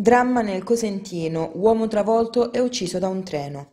Dramma nel Cosentino, uomo travolto e ucciso da un treno.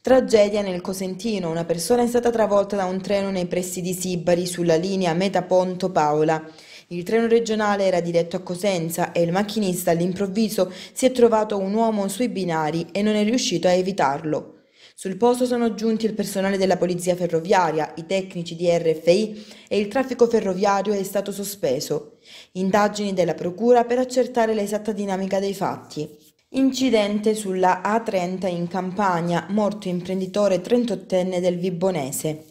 Tragedia nel Cosentino, una persona è stata travolta da un treno nei pressi di Sibari sulla linea Metaponto Paola. Il treno regionale era diretto a Cosenza e il macchinista all'improvviso si è trovato un uomo sui binari e non è riuscito a evitarlo. Sul posto sono giunti il personale della polizia ferroviaria, i tecnici di RFI e il traffico ferroviario è stato sospeso. Indagini della Procura per accertare l'esatta dinamica dei fatti. Incidente sulla A30 in Campania, morto imprenditore 38enne del Vibonese.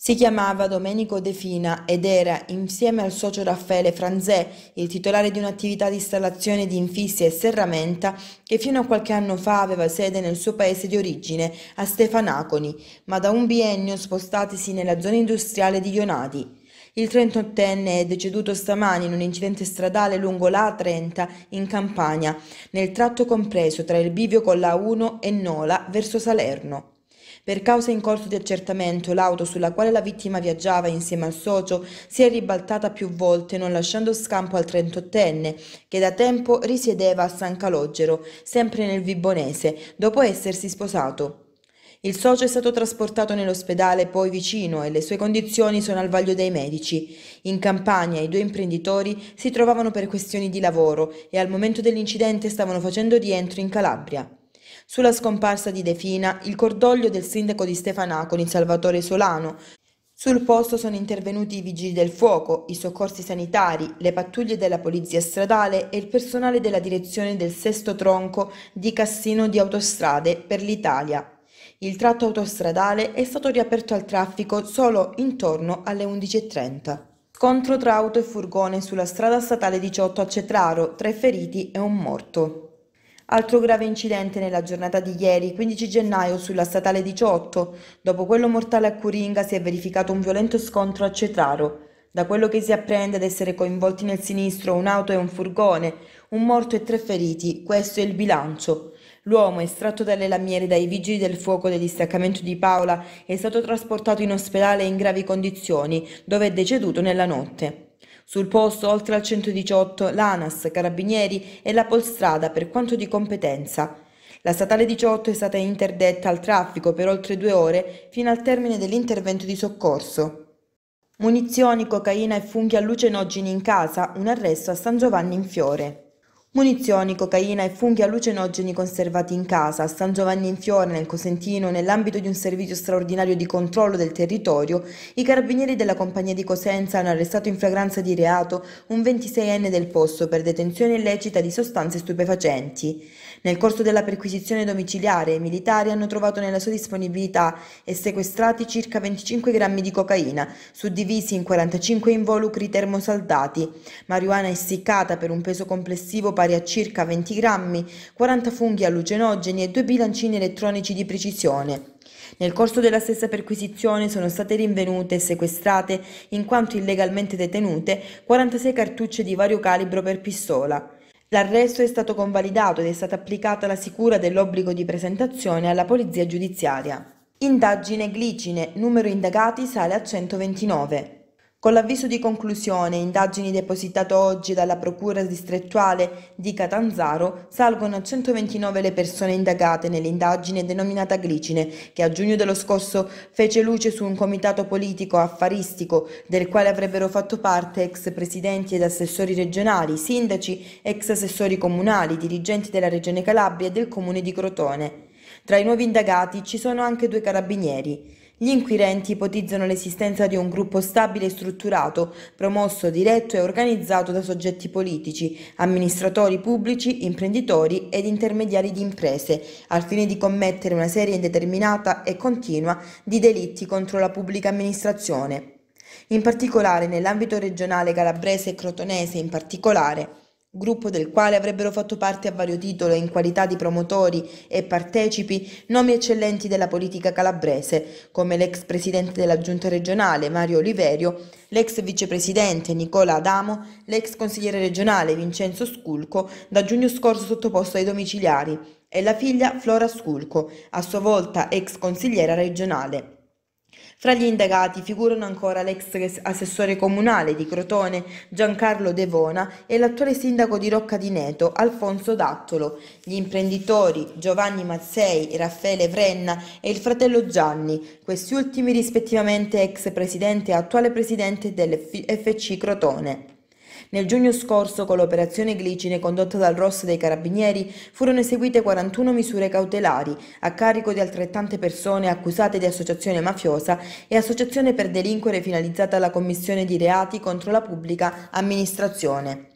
Si chiamava Domenico De Fina ed era, insieme al socio Raffaele Franzè, il titolare di un'attività di installazione di infissi e serramenta che fino a qualche anno fa aveva sede nel suo paese di origine, a Stefanaconi, ma da un biennio spostatisi nella zona industriale di Ionati. Il 38enne è deceduto stamani in un incidente stradale lungo la A30 in Campania, nel tratto compreso tra il bivio con la 1 e Nola verso Salerno. Per causa in corso di accertamento, l'auto sulla quale la vittima viaggiava insieme al socio si è ribaltata più volte non lasciando scampo al 38enne che da tempo risiedeva a San Calogero, sempre nel Vibonese, dopo essersi sposato. Il socio è stato trasportato nell'ospedale poi vicino e le sue condizioni sono al vaglio dei medici. In campagna i due imprenditori si trovavano per questioni di lavoro e al momento dell'incidente stavano facendo rientro in Calabria. Sulla scomparsa di Defina, il cordoglio del sindaco di Stefanacoli, Salvatore Solano. Sul posto sono intervenuti i vigili del fuoco, i soccorsi sanitari, le pattuglie della polizia stradale e il personale della direzione del sesto tronco di Cassino di Autostrade per l'Italia. Il tratto autostradale è stato riaperto al traffico solo intorno alle 11.30. Contro tra auto e furgone sulla strada statale 18 a Cetraro, tre feriti e un morto. Altro grave incidente nella giornata di ieri, 15 gennaio, sulla statale 18. Dopo quello mortale a Curinga si è verificato un violento scontro a Cetraro. Da quello che si apprende ad essere coinvolti nel sinistro un'auto e un furgone, un morto e tre feriti, questo è il bilancio. L'uomo, estratto dalle lamiere dai vigili del fuoco del distaccamento di Paola, è stato trasportato in ospedale in gravi condizioni, dove è deceduto nella notte. Sul posto, oltre al 118, l'ANAS, Carabinieri e la Polstrada per quanto di competenza. La statale 18 è stata interdetta al traffico per oltre due ore fino al termine dell'intervento di soccorso. Munizioni, cocaina e funghi allucinogeni in casa, un arresto a San Giovanni in Fiore. Munizioni, cocaina e funghi allucinogeni conservati in casa a San Giovanni in Fiore, nel Cosentino, nell'ambito di un servizio straordinario di controllo del territorio, i carabinieri della compagnia di Cosenza hanno arrestato in flagranza di reato un 26enne del posto per detenzione illecita di sostanze stupefacenti. Nel corso della perquisizione domiciliare, i militari hanno trovato nella sua disponibilità e sequestrati circa 25 grammi di cocaina, suddivisi in 45 involucri termosaldati, marijuana essiccata per un peso complessivo pari a circa 20 grammi, 40 funghi allucinogeni e due bilancini elettronici di precisione. Nel corso della stessa perquisizione sono state rinvenute e sequestrate, in quanto illegalmente detenute, 46 cartucce di vario calibro per pistola. L'arresto è stato convalidato ed è stata applicata la sicura dell'obbligo di presentazione alla polizia giudiziaria. Indagine Glicine, numero indagati sale a 129. Con l'avviso di conclusione, indagini depositato oggi dalla Procura distrettuale di Catanzaro, salgono a 129 le persone indagate nell'indagine denominata Glicine, che a giugno dello scorso fece luce su un comitato politico affaristico del quale avrebbero fatto parte ex presidenti ed assessori regionali, sindaci, ex assessori comunali, dirigenti della Regione Calabria e del Comune di Crotone. Tra i nuovi indagati ci sono anche due carabinieri. Gli inquirenti ipotizzano l'esistenza di un gruppo stabile e strutturato, promosso, diretto e organizzato da soggetti politici, amministratori pubblici, imprenditori ed intermediari di imprese, al fine di commettere una serie indeterminata e continua di delitti contro la pubblica amministrazione. In particolare nell'ambito regionale calabrese e crotonese in particolare, gruppo del quale avrebbero fatto parte a vario titolo in qualità di promotori e partecipi nomi eccellenti della politica calabrese, come l'ex presidente della giunta regionale Mario Oliverio, l'ex vicepresidente Nicola Adamo, l'ex consigliere regionale Vincenzo Sculco, da giugno scorso sottoposto ai domiciliari, e la figlia Flora Sculco, a sua volta ex consigliera regionale. Fra gli indagati figurano ancora l'ex assessore comunale di Crotone Giancarlo Devona e l'attuale sindaco di Rocca di Neto Alfonso Dattolo, gli imprenditori Giovanni Mazzei, Raffaele Vrenna e il fratello Gianni, questi ultimi rispettivamente ex presidente e attuale presidente dell'FC Crotone. Nel giugno scorso, con l'operazione Glicine condotta dal ROS dei Carabinieri, furono eseguite 41 misure cautelari a carico di altrettante persone accusate di associazione mafiosa e associazione per delinquere finalizzata alla commissione di reati contro la pubblica amministrazione.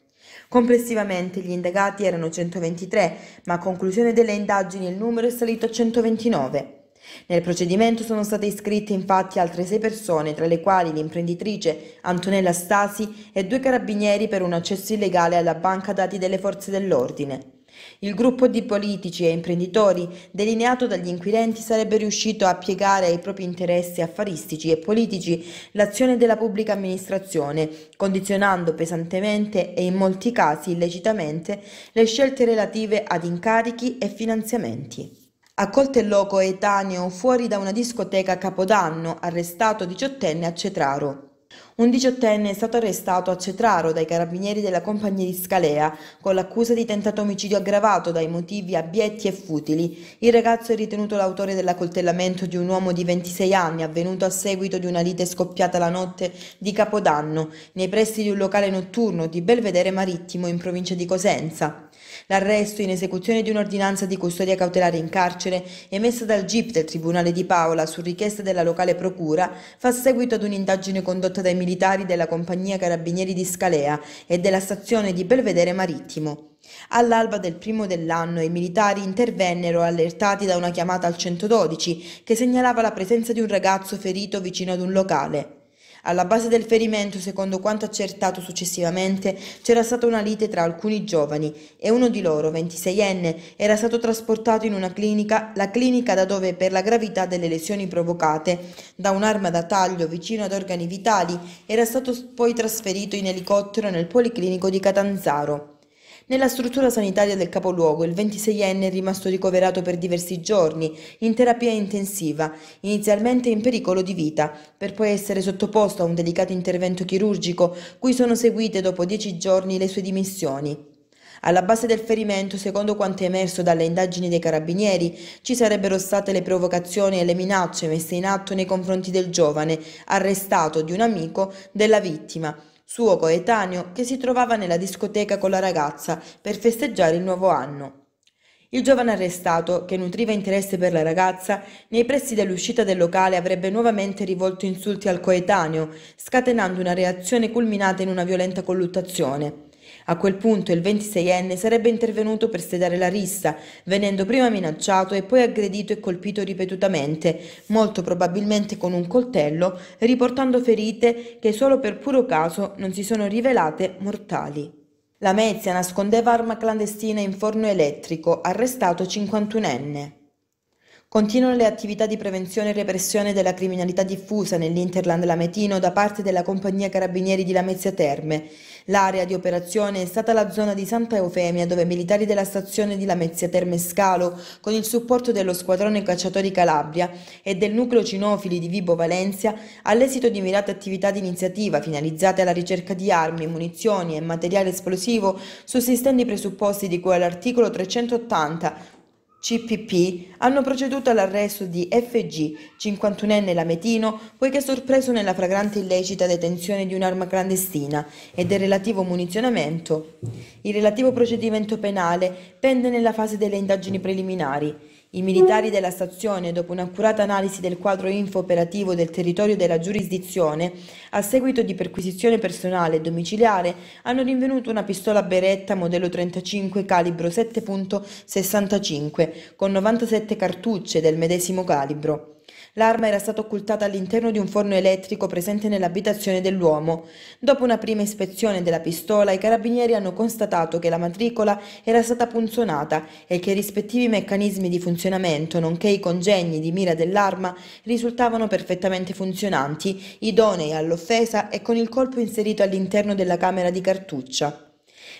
Complessivamente gli indagati erano 123, ma a conclusione delle indagini il numero è salito a 129. Nel procedimento sono state iscritte infatti altre sei persone, tra le quali l'imprenditrice Antonella Stasi e due carabinieri per un accesso illegale alla banca dati delle forze dell'ordine. Il gruppo di politici e imprenditori delineato dagli inquirenti sarebbe riuscito a piegare ai propri interessi affaristici e politici l'azione della pubblica amministrazione, condizionando pesantemente e in molti casi illecitamente le scelte relative ad incarichi e finanziamenti. Accolto il loco etaneo fuori da una discoteca a Capodanno, arrestato diciottenne a Cetraro. Un diciottenne è stato arrestato a Cetraro dai carabinieri della compagnia di Scalea con l'accusa di tentato omicidio aggravato dai motivi abietti e futili. Il ragazzo è ritenuto l'autore dell'accoltellamento di un uomo di 26 anni avvenuto a seguito di una lite scoppiata la notte di Capodanno nei pressi di un locale notturno di Belvedere Marittimo in provincia di Cosenza l'arresto in esecuzione di un'ordinanza di custodia cautelare in carcere emessa dal GIP del Tribunale di Paola su richiesta della locale procura fa seguito ad un'indagine condotta dai militari della compagnia Carabinieri di Scalea e della stazione di Belvedere Marittimo. All'alba del primo dell'anno i militari intervennero allertati da una chiamata al 112 che segnalava la presenza di un ragazzo ferito vicino ad un locale. Alla base del ferimento, secondo quanto accertato successivamente, c'era stata una lite tra alcuni giovani e uno di loro, 26enne, era stato trasportato in una clinica, la clinica da dove per la gravità delle lesioni provocate da un'arma da taglio vicino ad organi vitali era stato poi trasferito in elicottero nel policlinico di Catanzaro. Nella struttura sanitaria del capoluogo il 26enne è rimasto ricoverato per diversi giorni in terapia intensiva, inizialmente in pericolo di vita, per poi essere sottoposto a un delicato intervento chirurgico cui sono seguite dopo dieci giorni le sue dimissioni. Alla base del ferimento, secondo quanto è emerso dalle indagini dei carabinieri, ci sarebbero state le provocazioni e le minacce messe in atto nei confronti del giovane, arrestato di un amico della vittima, suo coetaneo che si trovava nella discoteca con la ragazza per festeggiare il nuovo anno. Il giovane arrestato, che nutriva interesse per la ragazza, nei pressi dell'uscita del locale avrebbe nuovamente rivolto insulti al coetaneo, scatenando una reazione culminata in una violenta colluttazione. A quel punto il 26enne sarebbe intervenuto per sedare la rissa, venendo prima minacciato e poi aggredito e colpito ripetutamente, molto probabilmente con un coltello, riportando ferite che solo per puro caso non si sono rivelate mortali. La Mezia nascondeva arma clandestina in forno elettrico, arrestato 51enne. Continuano le attività di prevenzione e repressione della criminalità diffusa nell'Interland Lametino da parte della Compagnia Carabinieri di Lamezia Terme. L'area di operazione è stata la zona di Santa Eufemia dove militari della stazione di Lamezia Terme Scalo, con il supporto dello squadrone cacciatori Calabria e del nucleo cinofili di Vibo Valencia, all'esito di mirate attività di iniziativa finalizzate alla ricerca di armi, munizioni e materiale esplosivo, sussistendo i presupposti di cui all'articolo 380 CPP hanno proceduto all'arresto di FG, 51enne lametino, poiché sorpreso nella fragrante illecita detenzione di un'arma clandestina e del relativo munizionamento. Il relativo procedimento penale pende nella fase delle indagini preliminari i militari della stazione, dopo un'accurata analisi del quadro info-operativo del territorio della giurisdizione, a seguito di perquisizione personale e domiciliare, hanno rinvenuto una pistola Beretta modello 35 calibro 7.65 con 97 cartucce del medesimo calibro. L'arma era stata occultata all'interno di un forno elettrico presente nell'abitazione dell'uomo. Dopo una prima ispezione della pistola, i carabinieri hanno constatato che la matricola era stata punzonata e che i rispettivi meccanismi di funzionamento, nonché i congegni di mira dell'arma, risultavano perfettamente funzionanti, idonei all'offesa e con il colpo inserito all'interno della camera di cartuccia.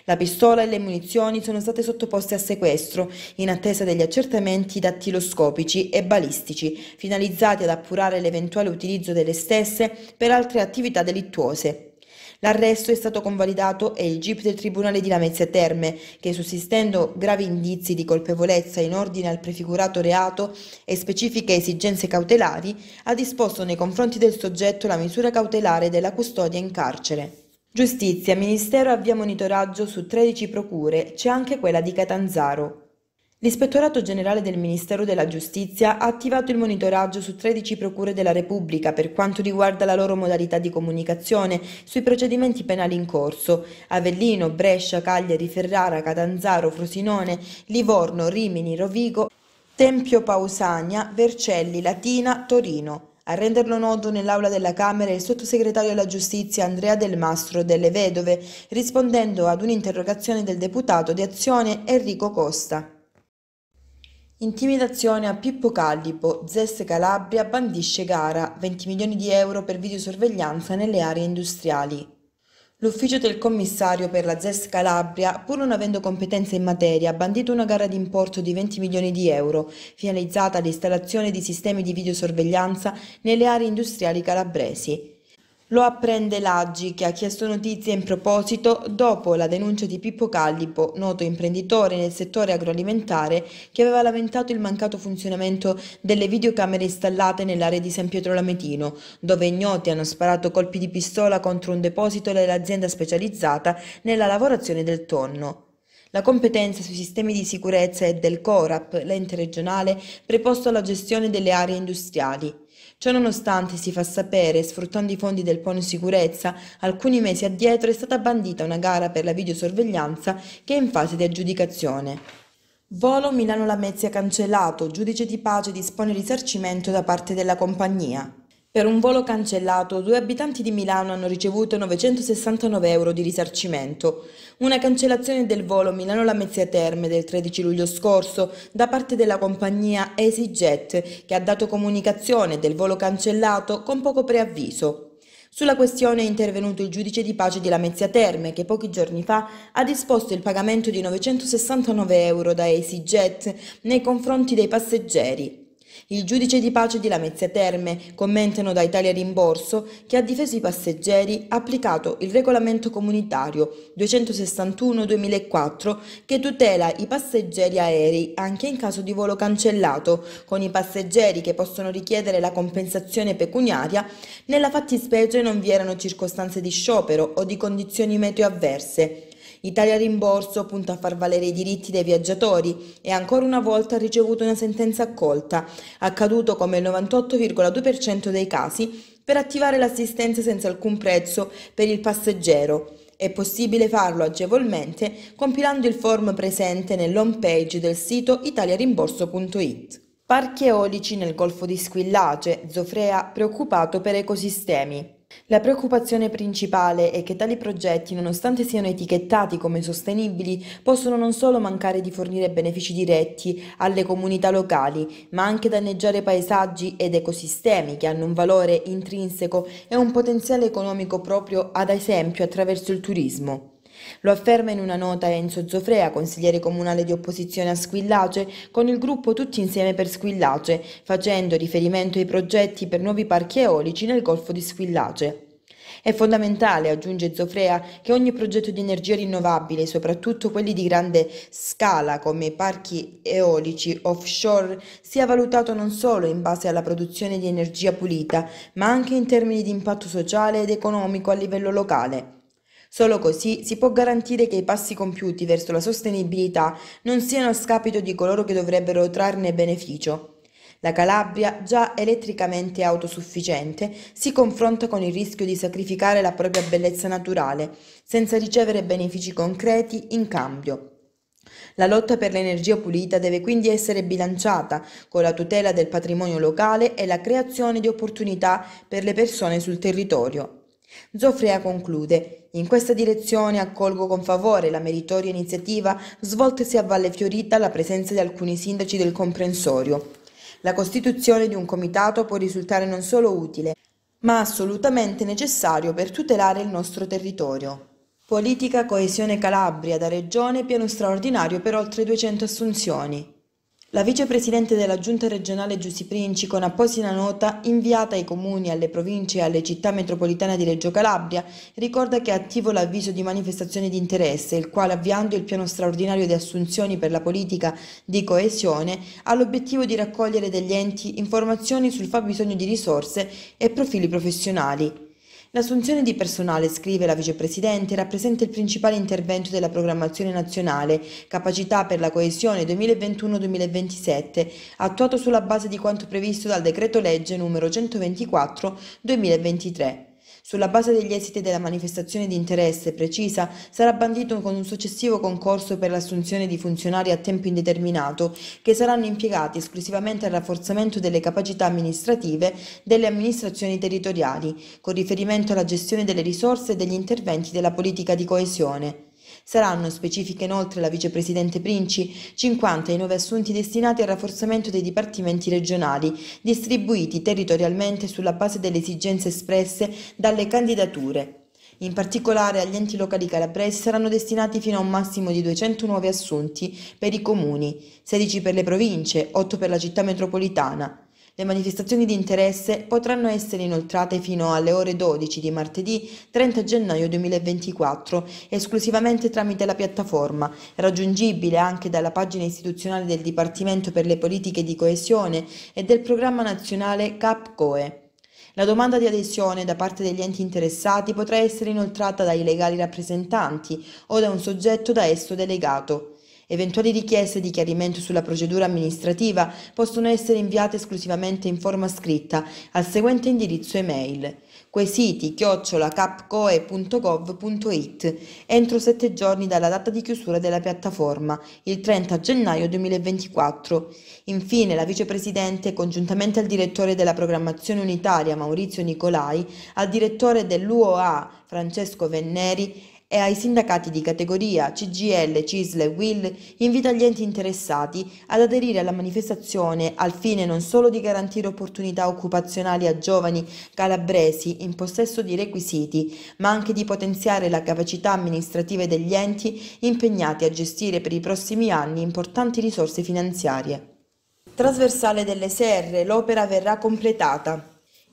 La pistola e le munizioni sono state sottoposte a sequestro in attesa degli accertamenti dattiloscopici e balistici finalizzati ad appurare l'eventuale utilizzo delle stesse per altre attività delittuose. L'arresto è stato convalidato e il GIP del Tribunale di Lamezia Terme, che sussistendo gravi indizi di colpevolezza in ordine al prefigurato reato e specifiche esigenze cautelari, ha disposto nei confronti del soggetto la misura cautelare della custodia in carcere. Giustizia, Ministero avvia monitoraggio su 13 procure, c'è anche quella di Catanzaro. L'Ispettorato Generale del Ministero della Giustizia ha attivato il monitoraggio su 13 procure della Repubblica per quanto riguarda la loro modalità di comunicazione sui procedimenti penali in corso. Avellino, Brescia, Cagliari, Ferrara, Catanzaro, Frosinone, Livorno, Rimini, Rovigo, Tempio Pausania, Vercelli, Latina, Torino. A renderlo noto nell'aula della Camera il sottosegretario alla giustizia Andrea Del Mastro delle Vedove, rispondendo ad un'interrogazione del deputato di azione Enrico Costa. Intimidazione a Pippo Callipo, ZES Calabria bandisce gara, 20 milioni di euro per videosorveglianza nelle aree industriali. L'ufficio del commissario per la ZES Calabria, pur non avendo competenze in materia, ha bandito una gara d'importo di 20 milioni di euro, finalizzata all'installazione di sistemi di videosorveglianza nelle aree industriali calabresi. Lo apprende l'Aggi che ha chiesto notizie in proposito dopo la denuncia di Pippo Callipo, noto imprenditore nel settore agroalimentare, che aveva lamentato il mancato funzionamento delle videocamere installate nell'area di San Pietro Lametino, dove ignoti hanno sparato colpi di pistola contro un deposito dell'azienda specializzata nella lavorazione del tonno. La competenza sui sistemi di sicurezza è del CORAP, l'ente regionale preposto alla gestione delle aree industriali. Ciononostante, si fa sapere, sfruttando i fondi del Pono Sicurezza, alcuni mesi addietro è stata bandita una gara per la videosorveglianza che è in fase di aggiudicazione. Volo Milano Lamezia cancellato, giudice di pace dispone risarcimento da parte della compagnia. Per un volo cancellato, due abitanti di Milano hanno ricevuto 969 euro di risarcimento. Una cancellazione del volo Milano-Lamezia Terme del 13 luglio scorso da parte della compagnia EasyJet, che ha dato comunicazione del volo cancellato con poco preavviso. Sulla questione è intervenuto il giudice di pace di Lamezia Terme che pochi giorni fa ha disposto il pagamento di 969 euro da EasyJet nei confronti dei passeggeri. Il giudice di pace di Lamezia Terme, commentano da Italia Rimborso, che ha difeso i passeggeri, ha applicato il regolamento comunitario 261-2004 che tutela i passeggeri aerei anche in caso di volo cancellato, con i passeggeri che possono richiedere la compensazione pecuniaria, nella fattispecie non vi erano circostanze di sciopero o di condizioni meteo avverse. Italia Rimborso punta a far valere i diritti dei viaggiatori e ancora una volta ha ricevuto una sentenza accolta, accaduto come il 98,2% dei casi, per attivare l'assistenza senza alcun prezzo per il passeggero. È possibile farlo agevolmente compilando il form presente nell'home page del sito italiarimborso.it. Parchi eolici nel Golfo di Squillace, Zofrea preoccupato per ecosistemi. La preoccupazione principale è che tali progetti, nonostante siano etichettati come sostenibili, possono non solo mancare di fornire benefici diretti alle comunità locali, ma anche danneggiare paesaggi ed ecosistemi che hanno un valore intrinseco e un potenziale economico proprio, ad esempio, attraverso il turismo. Lo afferma in una nota Enzo Zofrea, consigliere comunale di opposizione a Squillace, con il gruppo Tutti insieme per Squillace, facendo riferimento ai progetti per nuovi parchi eolici nel Golfo di Squillace. È fondamentale, aggiunge Zofrea, che ogni progetto di energia rinnovabile, soprattutto quelli di grande scala come i parchi eolici offshore, sia valutato non solo in base alla produzione di energia pulita, ma anche in termini di impatto sociale ed economico a livello locale. Solo così si può garantire che i passi compiuti verso la sostenibilità non siano a scapito di coloro che dovrebbero trarne beneficio. La Calabria, già elettricamente autosufficiente, si confronta con il rischio di sacrificare la propria bellezza naturale, senza ricevere benefici concreti in cambio. La lotta per l'energia pulita deve quindi essere bilanciata con la tutela del patrimonio locale e la creazione di opportunità per le persone sul territorio. Zofrea conclude in questa direzione accolgo con favore la meritoria iniziativa svoltasi a Valle Fiorita alla presenza di alcuni sindaci del comprensorio. La costituzione di un comitato può risultare non solo utile, ma assolutamente necessario per tutelare il nostro territorio. Politica Coesione Calabria da Regione, piano straordinario per oltre 200 assunzioni. La vicepresidente della Giunta regionale Giussi Princi con apposita nota inviata ai comuni, alle province e alle città metropolitane di Reggio Calabria ricorda che è attivo l'avviso di manifestazione di interesse, il quale avviando il piano straordinario di assunzioni per la politica di coesione ha l'obiettivo di raccogliere degli enti informazioni sul fabbisogno di risorse e profili professionali. L'assunzione di personale, scrive la vicepresidente, rappresenta il principale intervento della programmazione nazionale Capacità per la coesione 2021-2027, attuato sulla base di quanto previsto dal decreto legge numero 124 2023. Sulla base degli esiti della manifestazione di interesse precisa, sarà bandito con un successivo concorso per l'assunzione di funzionari a tempo indeterminato che saranno impiegati esclusivamente al rafforzamento delle capacità amministrative delle amministrazioni territoriali, con riferimento alla gestione delle risorse e degli interventi della politica di coesione. Saranno, specifica inoltre la vicepresidente Princi, 50 i nuovi assunti destinati al rafforzamento dei dipartimenti regionali, distribuiti territorialmente sulla base delle esigenze espresse dalle candidature. In particolare agli enti locali calabresi saranno destinati fino a un massimo di 200 nuovi assunti per i comuni, 16 per le province, 8 per la città metropolitana, le manifestazioni di interesse potranno essere inoltrate fino alle ore 12 di martedì 30 gennaio 2024, esclusivamente tramite la piattaforma, raggiungibile anche dalla pagina istituzionale del Dipartimento per le politiche di coesione e del programma nazionale CAPCOE. La domanda di adesione da parte degli enti interessati potrà essere inoltrata dai legali rappresentanti o da un soggetto da esso delegato. Eventuali richieste di chiarimento sulla procedura amministrativa possono essere inviate esclusivamente in forma scritta al seguente indirizzo email quesiti chiocciolacapcoe.gov.it entro sette giorni dalla data di chiusura della piattaforma, il 30 gennaio 2024. Infine, la vicepresidente, congiuntamente al direttore della programmazione unitaria Maurizio Nicolai, al direttore dell'UOA Francesco Venneri e ai sindacati di categoria CGL, CISL e WIL invita gli enti interessati ad aderire alla manifestazione al fine non solo di garantire opportunità occupazionali a giovani calabresi in possesso di requisiti, ma anche di potenziare la capacità amministrativa degli enti impegnati a gestire per i prossimi anni importanti risorse finanziarie. Trasversale delle Serre, l'opera verrà completata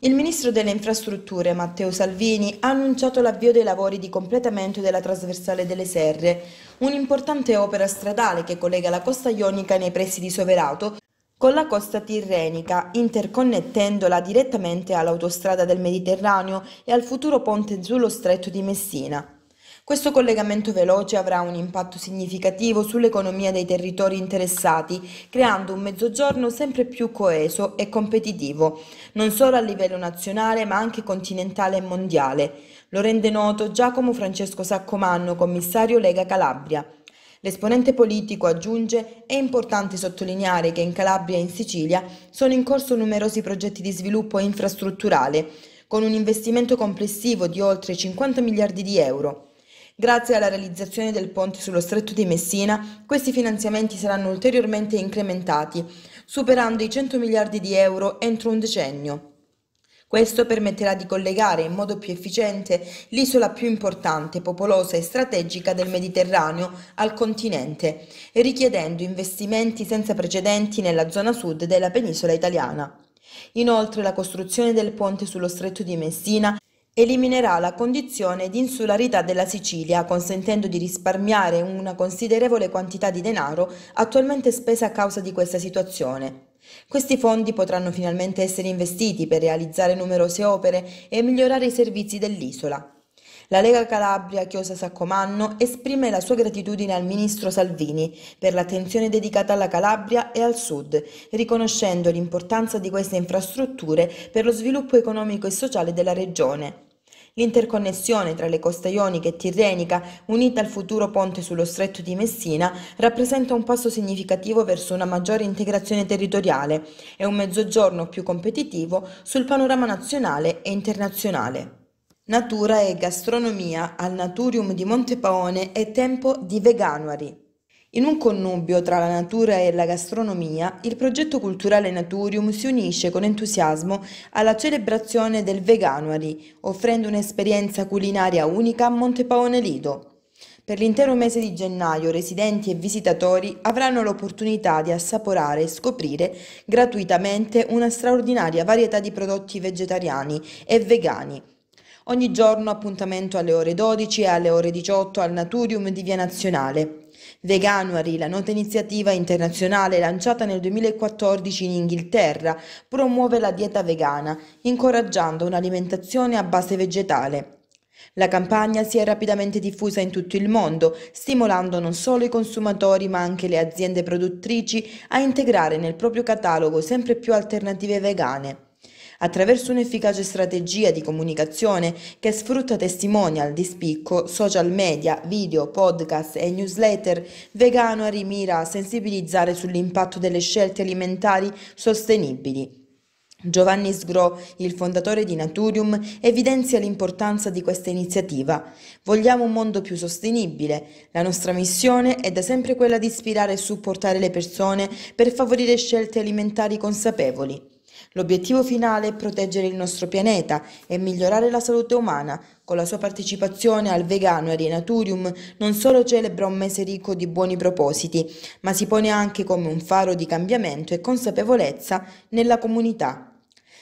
il ministro delle Infrastrutture Matteo Salvini ha annunciato l'avvio dei lavori di completamento della trasversale delle Serre, un'importante opera stradale che collega la costa ionica nei pressi di Soverato con la costa tirrenica, interconnettendola direttamente all'autostrada del Mediterraneo e al futuro ponte sullo Stretto di Messina. Questo collegamento veloce avrà un impatto significativo sull'economia dei territori interessati, creando un mezzogiorno sempre più coeso e competitivo, non solo a livello nazionale ma anche continentale e mondiale. Lo rende noto Giacomo Francesco Saccomanno, commissario Lega Calabria. L'esponente politico aggiunge è importante sottolineare che in Calabria e in Sicilia sono in corso numerosi progetti di sviluppo infrastrutturale, con un investimento complessivo di oltre 50 miliardi di euro. Grazie alla realizzazione del ponte sullo stretto di Messina, questi finanziamenti saranno ulteriormente incrementati, superando i 100 miliardi di euro entro un decennio. Questo permetterà di collegare in modo più efficiente l'isola più importante, popolosa e strategica del Mediterraneo al continente, richiedendo investimenti senza precedenti nella zona sud della penisola italiana. Inoltre la costruzione del ponte sullo stretto di Messina eliminerà la condizione di insularità della Sicilia, consentendo di risparmiare una considerevole quantità di denaro attualmente spesa a causa di questa situazione. Questi fondi potranno finalmente essere investiti per realizzare numerose opere e migliorare i servizi dell'isola. La Lega Calabria, Chiosa Saccomanno, esprime la sua gratitudine al ministro Salvini per l'attenzione dedicata alla Calabria e al Sud, riconoscendo l'importanza di queste infrastrutture per lo sviluppo economico e sociale della regione. L'interconnessione tra le coste ioniche e tirrenica, unita al futuro ponte sullo stretto di Messina, rappresenta un passo significativo verso una maggiore integrazione territoriale e un mezzogiorno più competitivo sul panorama nazionale e internazionale. Natura e gastronomia al Naturium di Montepaone è tempo di Veganuari. In un connubio tra la natura e la gastronomia, il progetto culturale Naturium si unisce con entusiasmo alla celebrazione del Veganuari, offrendo un'esperienza culinaria unica a Montepaone Lido. Per l'intero mese di gennaio residenti e visitatori avranno l'opportunità di assaporare e scoprire gratuitamente una straordinaria varietà di prodotti vegetariani e vegani Ogni giorno appuntamento alle ore 12 e alle ore 18 al Naturium di Via Nazionale. Veganuary, la nota iniziativa internazionale lanciata nel 2014 in Inghilterra, promuove la dieta vegana, incoraggiando un'alimentazione a base vegetale. La campagna si è rapidamente diffusa in tutto il mondo, stimolando non solo i consumatori ma anche le aziende produttrici a integrare nel proprio catalogo sempre più alternative vegane attraverso un'efficace strategia di comunicazione che sfrutta testimonial di spicco, social media, video, podcast e newsletter, Vegano rimira a sensibilizzare sull'impatto delle scelte alimentari sostenibili. Giovanni Sgro, il fondatore di Naturium, evidenzia l'importanza di questa iniziativa. Vogliamo un mondo più sostenibile. La nostra missione è da sempre quella di ispirare e supportare le persone per favorire scelte alimentari consapevoli. L'obiettivo finale è proteggere il nostro pianeta e migliorare la salute umana. Con la sua partecipazione al Vegano Arenaturium non solo celebra un mese ricco di buoni propositi, ma si pone anche come un faro di cambiamento e consapevolezza nella comunità.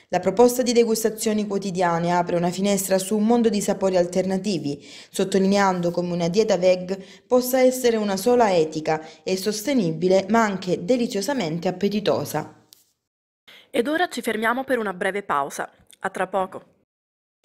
La proposta di degustazioni quotidiane apre una finestra su un mondo di sapori alternativi, sottolineando come una dieta veg possa essere una sola etica e sostenibile, ma anche deliziosamente appetitosa. Ed ora ci fermiamo per una breve pausa. A tra poco.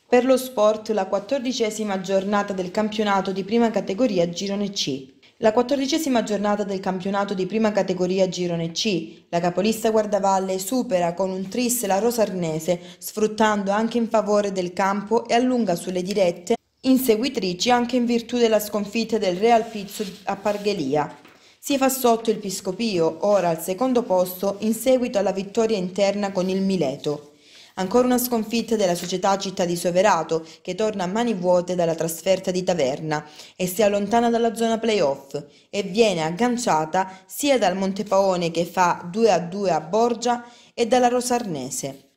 Per lo sport, la quattordicesima giornata del campionato di prima categoria Girone C. La quattordicesima giornata del campionato di prima categoria Girone C, la capolista Guardavalle supera con un tris la Rosarnese, sfruttando anche in favore del campo e allunga sulle dirette inseguitrici anche in virtù della sconfitta del Real Pizzo a Parghelia. Si fa sotto il Piscopio, ora al secondo posto, in seguito alla vittoria interna con il Mileto. Ancora una sconfitta della società Città di Soverato, che torna a mani vuote dalla trasferta di Taverna e si allontana dalla zona playoff e viene agganciata sia dal Montepaone che fa 2-2 a, a Borgia e dalla Rosarnese.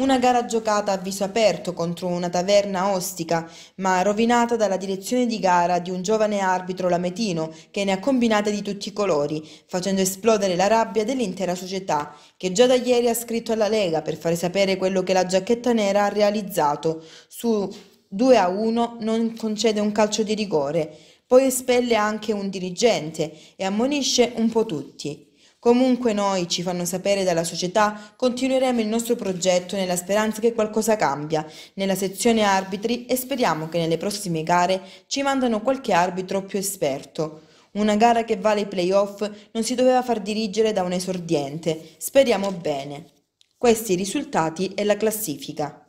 Una gara giocata a viso aperto contro una taverna ostica, ma rovinata dalla direzione di gara di un giovane arbitro lametino che ne ha combinate di tutti i colori, facendo esplodere la rabbia dell'intera società, che già da ieri ha scritto alla Lega per fare sapere quello che la giacchetta nera ha realizzato. Su 2 a 1 non concede un calcio di rigore, poi espelle anche un dirigente e ammonisce un po' tutti. Comunque noi, ci fanno sapere dalla società, continueremo il nostro progetto nella speranza che qualcosa cambia nella sezione arbitri e speriamo che nelle prossime gare ci mandano qualche arbitro più esperto. Una gara che vale i playoff non si doveva far dirigere da un esordiente. Speriamo bene. Questi i risultati e la classifica.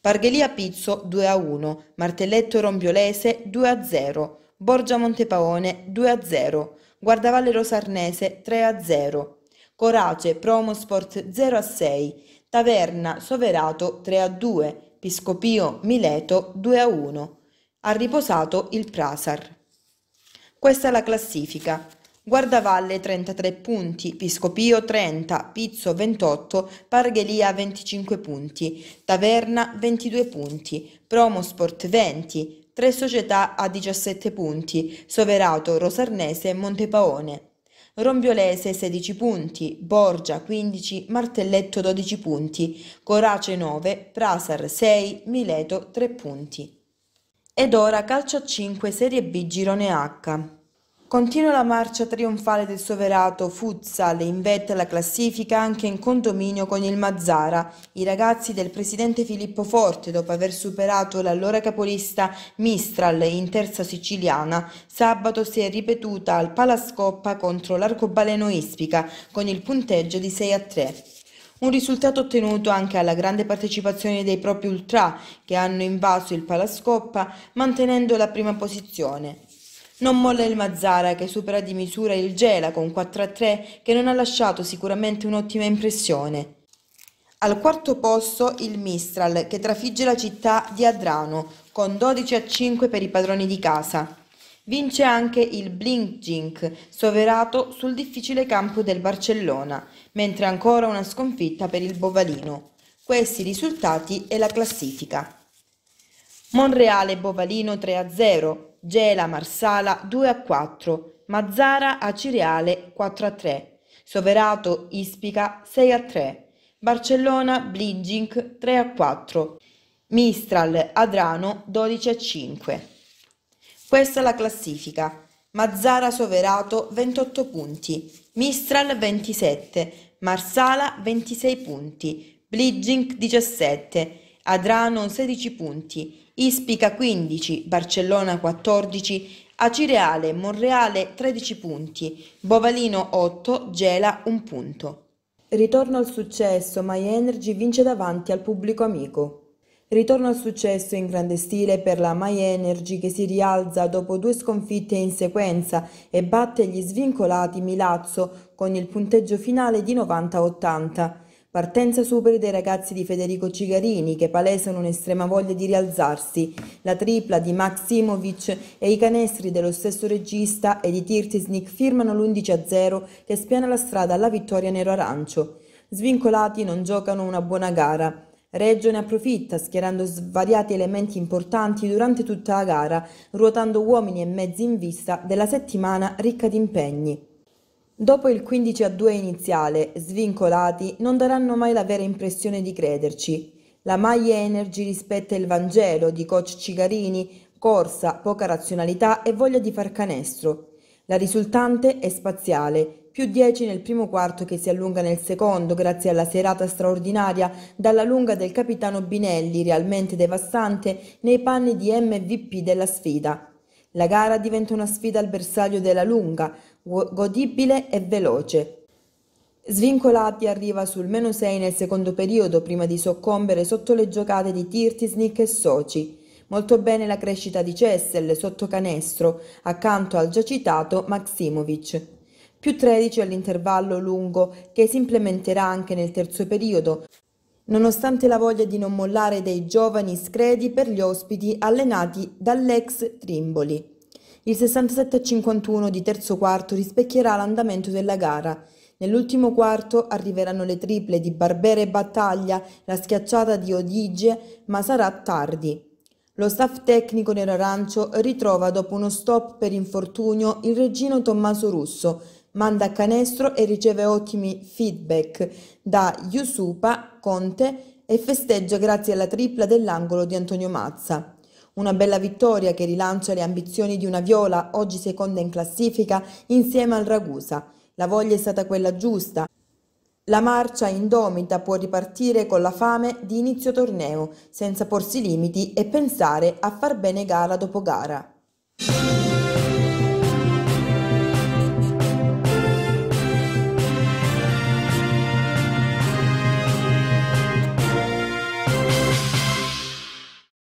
Parghelia Pizzo 2 a 1, Martelletto Rombiolese 2 a 0, Borgia Montepaone 2 a 0, Guardavalle Rosarnese 3 a 0. Corace Promosport 0 a 6. Taverna Soverato 3 a 2. Piscopio Mileto 2 a 1. Ha riposato il Prasar. Questa è la classifica. Guardavalle 33 punti, Piscopio 30, Pizzo 28, Parghelia 25 punti, Taverna 22 punti, Promosport 20, Tre società a 17 punti, Soverato, Rosarnese e Montepaone. Rombiolese 16 punti, Borgia 15, Martelletto 12 punti, Corace 9, Prasar 6, Mileto 3 punti. Ed ora calcio a 5 Serie B Girone H. Continua la marcia trionfale del Soverato Futsal invetta la classifica anche in condominio con il Mazzara. I ragazzi del presidente Filippo Forte, dopo aver superato l'allora capolista Mistral in terza siciliana, sabato si è ripetuta al Palascoppa contro l'Arcobaleno Ispica con il punteggio di 6 a 3. Un risultato ottenuto anche alla grande partecipazione dei propri ultra che hanno invaso il Palascoppa mantenendo la prima posizione. Non molla il Mazzara che supera di misura il Gela con 4 a 3 che non ha lasciato sicuramente un'ottima impressione. Al quarto posto il Mistral che trafigge la città di Adrano con 12 a 5 per i padroni di casa. Vince anche il Blink Jink, soverato sul difficile campo del Barcellona, mentre ancora una sconfitta per il Bovalino. Questi risultati e la classifica. Monreale Bovalino 3 a 0, Gela Marsala 2 a 4, Mazzara Acireale 4 a 3, Soverato Ispica 6 a 3, Barcellona Bligink 3 a 4, Mistral Adrano 12 a 5. Questa è la classifica. Mazzara Soverato 28 punti, Mistral 27, Marsala 26 punti, Bligink 17, Adrano 16 punti, Ispica 15, Barcellona 14, Acireale, Monreale 13 punti, Bovalino 8, Gela 1 punto. Ritorno al successo, My Energy vince davanti al pubblico amico. Ritorno al successo in grande stile per la My Energy che si rialza dopo due sconfitte in sequenza e batte gli svincolati Milazzo con il punteggio finale di 90-80. Partenza superi dei ragazzi di Federico Cigarini che palesano un'estrema voglia di rialzarsi, la tripla di Maksimovic e i canestri dello stesso regista e di Tirtisnik firmano l'11-0 che spiana la strada alla vittoria nero-arancio. Svincolati non giocano una buona gara. Reggio ne approfitta schierando svariati elementi importanti durante tutta la gara, ruotando uomini e mezzi in vista della settimana ricca di impegni. Dopo il 15 a 2 iniziale, svincolati, non daranno mai la vera impressione di crederci. La maglia Energy rispetta il Vangelo di coach Cigarini, corsa, poca razionalità e voglia di far canestro. La risultante è spaziale, più 10 nel primo quarto che si allunga nel secondo grazie alla serata straordinaria dalla lunga del capitano Binelli, realmente devastante, nei panni di MVP della sfida. La gara diventa una sfida al bersaglio della lunga, godibile e veloce. Svincolati arriva sul meno 6 nel secondo periodo prima di soccombere sotto le giocate di Tirtisnik e Soci. Molto bene la crescita di Cessel sotto canestro, accanto al già citato Maximovic. Più 13 all'intervallo lungo che si implementerà anche nel terzo periodo, nonostante la voglia di non mollare dei giovani scredi per gli ospiti allenati dall'ex Trimboli. Il 67-51 di terzo quarto rispecchierà l'andamento della gara. Nell'ultimo quarto arriveranno le triple di Barbera e Battaglia, la schiacciata di Odige, ma sarà tardi. Lo staff tecnico nero arancio ritrova dopo uno stop per infortunio il regino Tommaso Russo, manda a canestro e riceve ottimi feedback da Yusupa, Conte e festeggia grazie alla tripla dell'angolo di Antonio Mazza. Una bella vittoria che rilancia le ambizioni di una Viola, oggi seconda in classifica, insieme al Ragusa. La voglia è stata quella giusta. La marcia indomita può ripartire con la fame di inizio torneo, senza porsi limiti e pensare a far bene gara dopo gara.